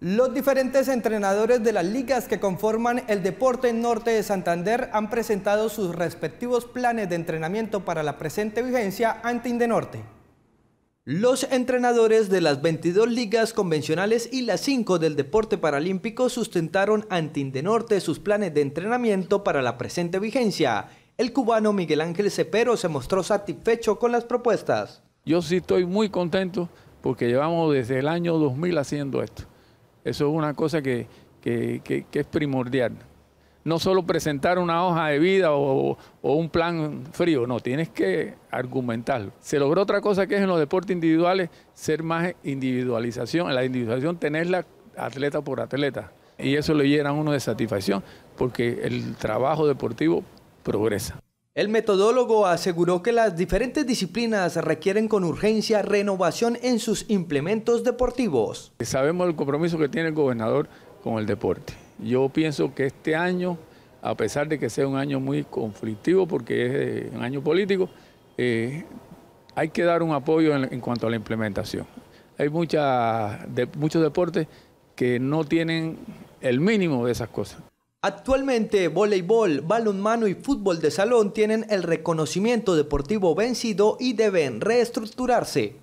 Los diferentes entrenadores de las ligas que conforman el Deporte Norte de Santander han presentado sus respectivos planes de entrenamiento para la presente vigencia ante Norte. Los entrenadores de las 22 ligas convencionales y las 5 del deporte paralímpico sustentaron ante Norte sus planes de entrenamiento para la presente vigencia. El cubano Miguel Ángel Cepero se mostró satisfecho con las propuestas. Yo sí estoy muy contento porque llevamos desde el año 2000 haciendo esto eso es una cosa que, es primordial. No solo presentar una hoja de vida o, o, un plan frío, no, tienes que argumentarlo. Se logró otra cosa que es en los deportes individuales ser más individualización, en la individualización tenerla atleta por atleta. Y eso le llena a uno de satisfacción porque el trabajo deportivo progresa. El metodólogo aseguró que las diferentes disciplinas requieren con urgencia renovación en sus implementos deportivos. Sabemos el compromiso que tiene el gobernador con el deporte. Yo pienso que este año, a pesar de que sea un año muy conflictivo porque es eh, un año político, eh, hay que dar un apoyo en, cuanto a la implementación. Hay muchos deportes que no tienen el mínimo de esas cosas. Actualmente, voleibol, balonmano y fútbol de salón tienen el reconocimiento deportivo vencido y deben reestructurarse.